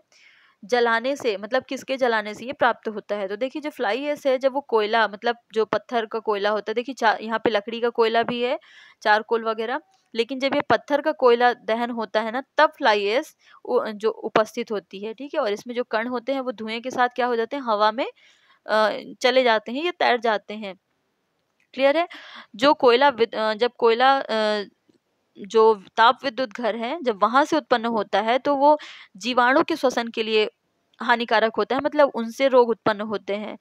जलाने से मतलब किसके जलाने से ये प्राप्त होता है तो देखिए जो फ्लाई एस है जब वो कोयला मतलब जो पत्थर का कोयला होता है देखिए चार यहाँ पे लकड़ी का कोयला भी है चारकोल वगैरह लेकिन जब ये पत्थर का कोयला दहन होता है ना तब फ्लाई एस जो उपस्थित होती है ठीक है और इसमें जो कण होते हैं वो धुएं के साथ क्या हो जाते हैं हवा में चले जाते हैं या तैर जाते हैं क्लियर है जो कोयला जब कोयला जो ताप विद्युत घर है जब वहां से उत्पन्न होता है तो वो जीवाणु के श्वसन के लिए हानिकारक होता है मतलब उनसे रोग उत्पन्न होते हैं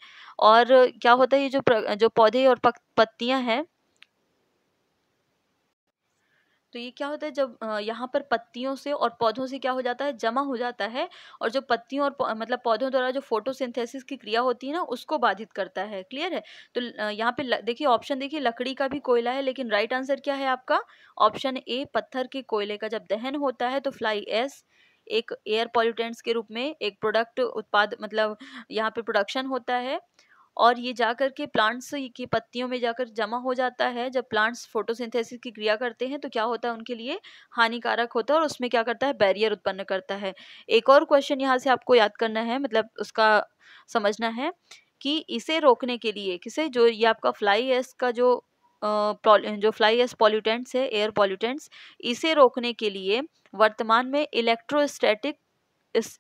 और क्या होता है ये जो प्र, जो पौधे और पत्तियां हैं तो ये क्या होता है जब यहाँ पर पत्तियों से और पौधों से क्या हो जाता है जमा हो जाता है और जो पत्तियों और मतलब पौधों द्वारा जो फोटोसिंथेसिस की क्रिया होती है ना उसको बाधित करता है क्लियर है तो यहाँ पे देखिए ऑप्शन देखिए लकड़ी का भी कोयला है लेकिन राइट आंसर क्या है आपका ऑप्शन ए पत्थर के कोयले का जब दहन होता है तो फ्लाई एस एक एयर पॉल्यूटेंट्स के रूप में एक प्रोडक्ट उत्पाद मतलब यहाँ पे प्रोडक्शन होता है और ये जा कर के प्लांट्स की पत्तियों में जाकर जमा हो जाता है जब प्लांट्स फोटोसिंथेसिस की क्रिया करते हैं तो क्या होता है उनके लिए हानिकारक होता है और उसमें क्या करता है बैरियर उत्पन्न करता है एक और क्वेश्चन यहाँ से आपको याद करना है मतलब उसका समझना है कि इसे रोकने के लिए किसे जो ये आपका फ्लाई एस का जो जो फ्लाई एस पॉल्यूटेंट्स है एयर पॉल्यूटेंट्स इसे रोकने के लिए वर्तमान में इलेक्ट्रोस्टैटिक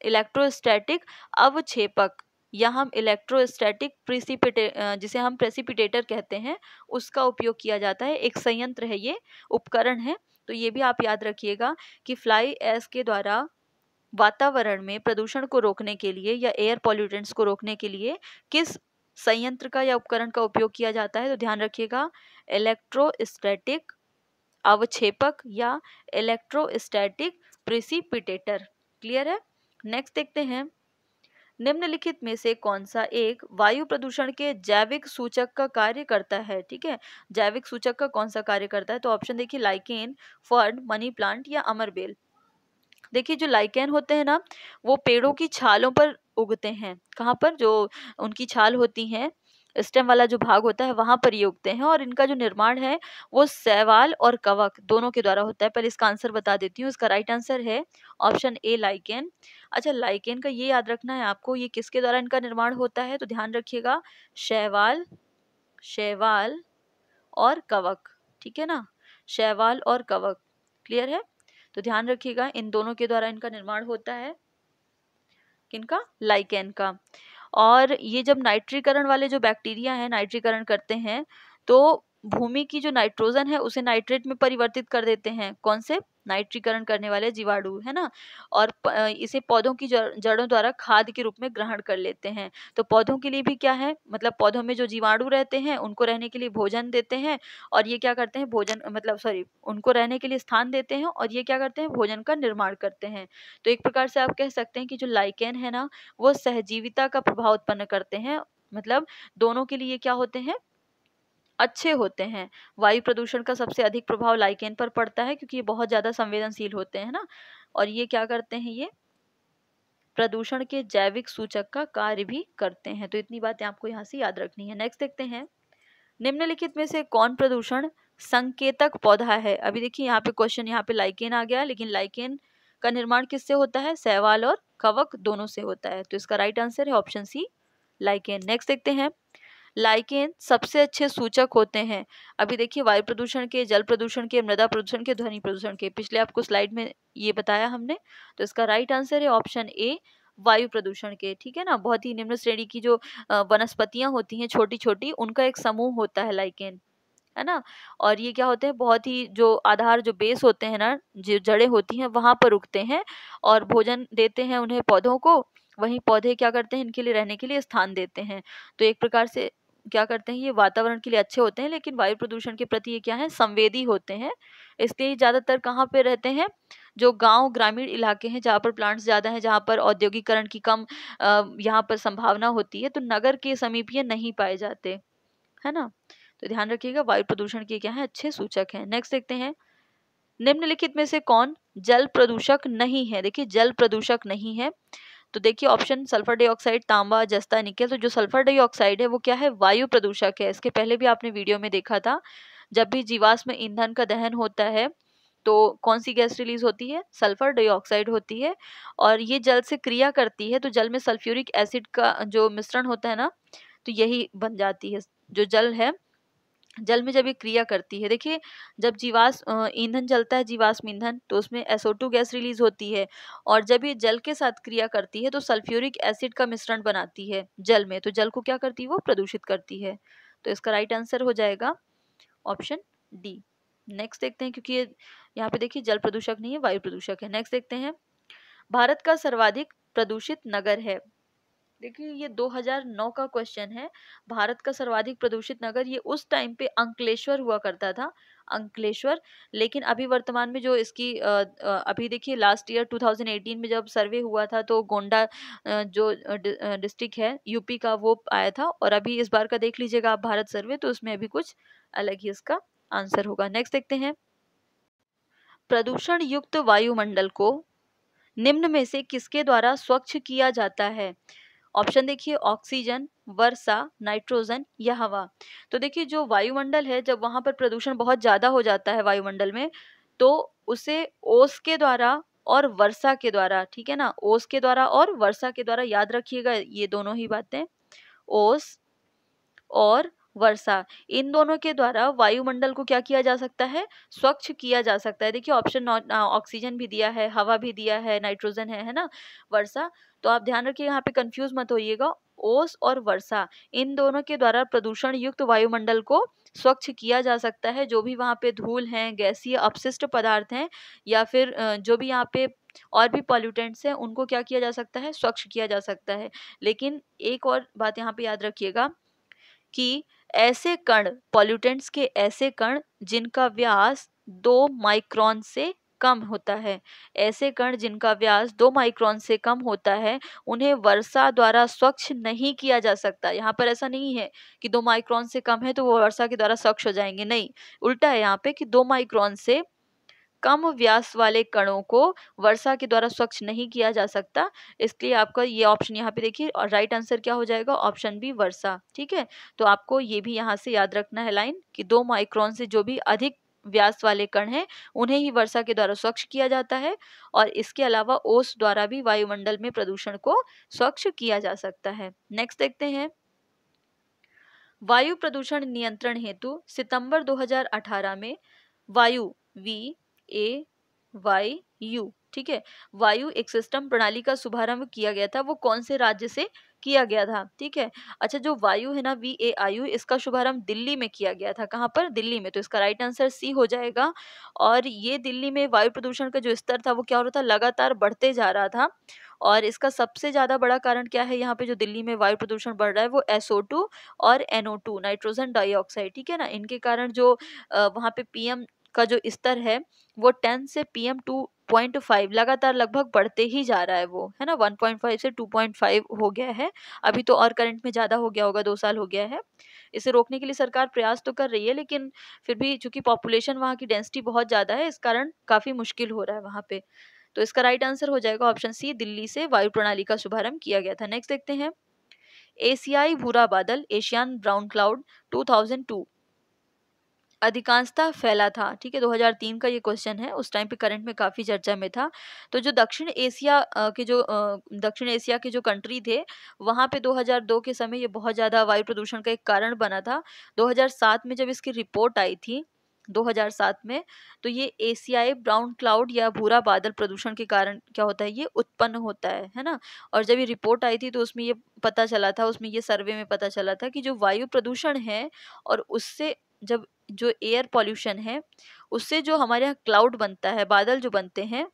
इलेक्ट्रोस्टैटिक अवक्षेपक या हम इलेक्ट्रोस्टैटिक प्रिसिपिटे जिसे हम प्रेसिपिटेटर कहते हैं उसका उपयोग किया जाता है एक संयंत्र है ये उपकरण है तो ये भी आप याद रखिएगा कि फ्लाई एस के द्वारा वातावरण में प्रदूषण को रोकने के लिए या एयर पॉल्यूटेंट्स को रोकने के लिए किस संयंत्र का या उपकरण का उपयोग किया जाता है तो ध्यान रखिएगा इलेक्ट्रोस्टैटिक अवक्षेपक या इलेक्ट्रोस्टैटिक प्रिसिपिटेटर क्लियर है नेक्स्ट देखते हैं निम्नलिखित में से कौन सा एक वायु प्रदूषण के जैविक सूचक का कार्य करता है ठीक है जैविक सूचक का कौन सा कार्य करता है तो ऑप्शन देखिए लाइकेन फर्ड मनी प्लांट या अमरबेल देखिए जो लाइकेन होते हैं ना वो पेड़ों की छालों पर उगते हैं कहाँ पर जो उनकी छाल होती हैं स्टेम वाला जो भाग होता है वहां पर ये उगते हैं और इनका जो निर्माण है वो सैवाल और कवक दोनों के द्वारा होता है पहले इसका आंसर बता देती हूँ इसका राइट आंसर है ऑप्शन ए लाइकेन अच्छा लाइकेन का ये याद रखना है आपको ये किसके द्वारा इनका निर्माण होता है तो ध्यान रखिएगा शैवाल शैवाल और कवक ठीक है ना शैवाल और कवक क्लियर है तो ध्यान रखिएगा इन दोनों के द्वारा इनका निर्माण होता है किनका लाइकेन का और ये जब नाइट्रीकरण वाले जो बैक्टीरिया हैं नाइट्रीकरण करते हैं तो भूमि की जो नाइट्रोजन है उसे नाइट्रेट में परिवर्तित कर देते हैं कौन से नाइट्रीकरण करने वाले जीवाणु है ना और इसे पौधों की जड़ों द्वारा खाद के रूप में ग्रहण कर लेते हैं तो पौधों के लिए भी क्या है मतलब पौधों में जो जीवाणु रहते हैं उनको रहने के लिए भोजन देते हैं और ये क्या करते हैं भोजन मतलब सॉरी उनको रहने के लिए स्थान देते हैं और ये क्या करते हैं भोजन का निर्माण करते हैं तो एक प्रकार से आप कह सकते हैं कि जो लाइकेन है ना वो सहजीविता का प्रभाव उत्पन्न करते हैं मतलब दोनों के लिए क्या होते हैं अच्छे होते हैं वायु प्रदूषण का सबसे अधिक प्रभाव लाइकेन पर पड़ता है क्योंकि ये बहुत ज़्यादा संवेदनशील होते हैं ना और ये क्या करते हैं ये प्रदूषण के जैविक सूचक का कार्य भी करते हैं तो इतनी बातें आपको यहाँ से याद रखनी है नेक्स्ट देखते हैं निम्नलिखित में से कौन प्रदूषण संकेतक पौधा है अभी देखिए यहाँ पे क्वेश्चन यहाँ पे लाइकेन आ गया लेकिन लाइकेन का निर्माण किससे होता है सहवाल और कवक दोनों से होता है तो इसका राइट आंसर है ऑप्शन सी लाइकेन नेक्स्ट देखते हैं लाइकेन सबसे अच्छे सूचक होते हैं अभी देखिए वायु प्रदूषण के जल प्रदूषण के मृदा प्रदूषण के ध्वनि प्रदूषण के पिछले आपको स्लाइड में ये बताया हमने तो इसका राइट आंसर है ऑप्शन ए वायु प्रदूषण के ठीक है ना बहुत ही निम्न श्रेणी की जो वनस्पतियाँ होती हैं छोटी छोटी उनका एक समूह होता है लाइकेन है ना और ये क्या होते हैं बहुत ही जो आधार जो बेस होते हैं ना जो जड़ें होती हैं वहाँ पर रुकते हैं और भोजन देते हैं उन्हें पौधों को वहीं पौधे क्या करते हैं इनके लिए रहने के लिए स्थान देते हैं तो एक प्रकार से क्या करते हैं ये वातावरण के लिए अच्छे होते हैं लेकिन वायु प्रदूषण के प्रति ये क्या है संवेदी होते हैं इसलिए ज़्यादातर कहाँ पे रहते हैं जो गांव ग्रामीण इलाके हैं जहाँ पर प्लांट्स ज़्यादा हैं जहाँ पर औद्योगिकरण की कम यहाँ पर संभावना होती है तो नगर के समीप ये नहीं पाए जाते है ना तो ध्यान रखिएगा वायु प्रदूषण के क्या है अच्छे सूचक हैं नेक्स्ट देखते हैं निम्नलिखित में से कौन जल प्रदूषक नहीं है देखिए जल प्रदूषक नहीं है तो देखिए ऑप्शन सल्फर डाइऑक्साइड तांबा जस्ता निकल तो जो सल्फर डाइऑक्साइड है वो क्या है वायु प्रदूषक है इसके पहले भी आपने वीडियो में देखा था जब भी जीवाश्म ईंधन का दहन होता है तो कौन सी गैस रिलीज होती है सल्फर डाइऑक्साइड होती है और ये जल से क्रिया करती है तो जल में सल्फ्यूरिक एसिड का जो मिश्रण होता है ना तो यही बन जाती है जो जल है जल में जब ये क्रिया करती है देखिए जब जीवाश्म ईंधन जलता है जीवाश्म ईंधन तो उसमें एसओटू गैस रिलीज होती है और जब ये जल के साथ क्रिया करती है तो सल्फ्यूरिक एसिड का मिश्रण बनाती है जल में तो जल को क्या करती है वो प्रदूषित करती है तो इसका राइट आंसर हो जाएगा ऑप्शन डी नेक्स्ट देखते हैं क्योंकि ये यहाँ पे देखिए जल प्रदूषक नहीं है वायु प्रदूषक है नेक्स्ट देखते हैं भारत का सर्वाधिक प्रदूषित नगर है देखिए ये 2009 का क्वेश्चन है भारत का सर्वाधिक प्रदूषित नगर ये उस टाइम पे अंकलेश्वर हुआ करता था अंकलेश्वर लेकिन अभी वर्तमान में जो इसकी अभी देखिए लास्ट ईयर 2018 में जब सर्वे हुआ था तो गोंडा जो डिस्ट्रिक्ट है यूपी का वो आया था और अभी इस बार का देख लीजिएगा आप भारत सर्वे तो उसमें अभी कुछ अलग ही इसका आंसर होगा नेक्स्ट देखते हैं प्रदूषण युक्त वायुमंडल को निम्न में से किसके द्वारा स्वच्छ किया जाता है ऑप्शन देखिए ऑक्सीजन वर्षा नाइट्रोजन या हवा तो देखिए जो वायुमंडल है जब वहाँ पर प्रदूषण बहुत ज़्यादा हो जाता है वायुमंडल में तो उसे ओस के द्वारा और वर्षा के द्वारा ठीक है ना ओस के द्वारा और वर्षा के द्वारा याद रखिएगा ये दोनों ही बातें ओस और वर्षा इन दोनों के द्वारा वायुमंडल को क्या किया जा सकता है स्वच्छ किया जा सकता है देखिए ऑप्शन ऑक्सीजन भी दिया है हवा भी दिया है नाइट्रोजन है है ना वर्षा तो आप ध्यान रखिए यहाँ पे कंफ्यूज मत होइएगा ओस और वर्षा इन दोनों के द्वारा प्रदूषण युक्त वायुमंडल को स्वच्छ किया जा सकता है जो भी वहाँ पे धूल हैं गैसीय अपशिष्ट पदार्थ हैं या फिर जो भी यहाँ पे और भी पॉल्यूटेंट्स हैं उनको क्या किया जा सकता है स्वच्छ किया जा सकता है लेकिन एक और बात यहाँ पे याद रखिएगा कि ऐसे कण पॉल्यूटेंट्स के ऐसे कण जिनका व्यास दो माइक्रॉन से कम होता है ऐसे कण जिनका व्यास दो माइक्रॉन से कम होता है उन्हें वर्षा द्वारा स्वच्छ नहीं किया जा सकता यहाँ पर ऐसा नहीं है कि दो माइक्रॉन से कम है तो वो वर्षा के द्वारा स्वच्छ हो जाएंगे नहीं उल्टा है यहाँ पे कि दो माइक्रॉन से कम व्यास वाले कणों को वर्षा के द्वारा स्वच्छ नहीं किया जा सकता इसलिए आपका ये ऑप्शन यहाँ पे देखिए और राइट आंसर क्या हो जाएगा ऑप्शन बी वर्षा ठीक है तो आपको ये भी यहाँ से याद रखना है लाइन कि दो माइक्रोन से जो भी अधिक व्यास वाले कण हैं उन्हें ही वर्षा के द्वारा स्वच्छ किया जाता है और इसके अलावा ओस द्वारा भी वायुमंडल में प्रदूषण को स्वच्छ किया जा सकता है नेक्स्ट देखते हैं वायु प्रदूषण नियंत्रण हेतु सितंबर 2018 में वायु वी ए वाई यू ठीक है वायु एक सिस्टम प्रणाली का शुभारंभ किया गया था वो कौन से राज्य से किया गया था ठीक है अच्छा जो वायु है ना वी ए आयु इसका शुभारंभ दिल्ली में किया गया था कहाँ पर दिल्ली में तो इसका राइट आंसर सी हो जाएगा और ये दिल्ली में वायु प्रदूषण का जो स्तर था वो क्या हो रहा था लगातार बढ़ते जा रहा था और इसका सबसे ज़्यादा बड़ा कारण क्या है यहाँ पे जो दिल्ली में वायु प्रदूषण बढ़ रहा है वो एस और एन नाइट्रोजन डाइऑक्साइड ठीक है ना इनके कारण जो वहाँ पे पी का जो स्तर है वो टेन से P M two point five लगातार लगभग बढ़ते ही जा रहा है वो है ना वन पॉइंट फाइव से टू पॉइंट फाइव हो गया है अभी तो और करंट में ज़्यादा हो गया होगा दो साल हो गया है इसे रोकने के लिए सरकार प्रयास तो कर रही है लेकिन फिर भी चूंकि पॉपुलेशन वहाँ की डेंसिटी बहुत ज़्यादा है इस कारण काफ़ी मुश्किल हो रहा है वहाँ पे तो इसका राइट आंसर हो जाएगा ऑप्शन सी दिल्ली से वायु प्रणाली का शुभारंभ किया गया था नेक्स्ट देखते हैं एशियाई भूरा बादल एशियन ब्राउन क्लाउड 2002 अधिकांशता फैला था ठीक है 2003 का ये क्वेश्चन है उस टाइम पे करंट में काफ़ी चर्चा में था तो जो दक्षिण एशिया के जो दक्षिण एशिया के जो कंट्री थे वहाँ पे 2002 के समय ये बहुत ज़्यादा वायु प्रदूषण का एक कारण बना था 2007 में जब इसकी रिपोर्ट आई थी 2007 में तो ये एशियाई ब्राउन क्लाउड या भूरा बादल प्रदूषण के कारण क्या होता है ये उत्पन्न होता है है ना और जब ये रिपोर्ट आई थी तो उसमें ये पता चला था उसमें ये सर्वे में पता चला था कि जो वायु प्रदूषण है और उससे जब जो एयर पॉल्यूशन है उससे जो हमारे यहाँ क्लाउड बनता है बादल जो बनते हैं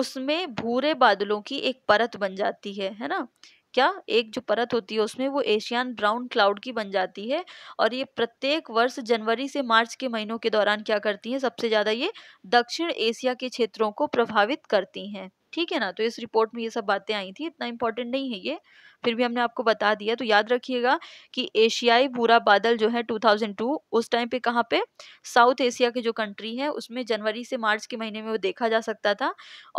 उसमें भूरे बादलों की एक परत बन जाती है है ना क्या एक जो परत होती है उसमें वो एशियन ब्राउन क्लाउड की बन जाती है और ये प्रत्येक वर्ष जनवरी से मार्च के महीनों के दौरान क्या करती हैं सबसे ज़्यादा ये दक्षिण एशिया के क्षेत्रों को प्रभावित करती हैं ठीक है ना तो इस रिपोर्ट में ये सब बातें आई थी इतना इम्पोर्टेंट नहीं है ये फिर भी हमने आपको बता दिया तो याद रखिएगा कि एशियाई बुरा बादल जो है 2002 उस टाइम पे कहाँ पे साउथ एशिया की जो कंट्री है उसमें जनवरी से मार्च के महीने में वो देखा जा सकता था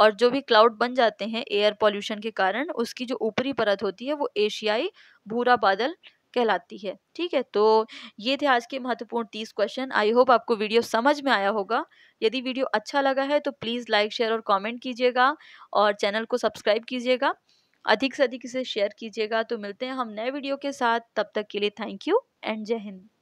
और जो भी क्लाउड बन जाते हैं एयर पॉल्यूशन के कारण उसकी जो ऊपरी परत होती है वो एशियाई भूरा बादल कहलाती है ठीक है तो ये थे आज के महत्वपूर्ण तीस क्वेश्चन आई होप आपको वीडियो समझ में आया होगा यदि वीडियो अच्छा लगा है तो प्लीज़ लाइक शेयर और कॉमेंट कीजिएगा और चैनल को सब्सक्राइब कीजिएगा अधिक से अधिक इसे शेयर कीजिएगा तो मिलते हैं हम नए वीडियो के साथ तब तक के लिए थैंक यू एंड जय हिंद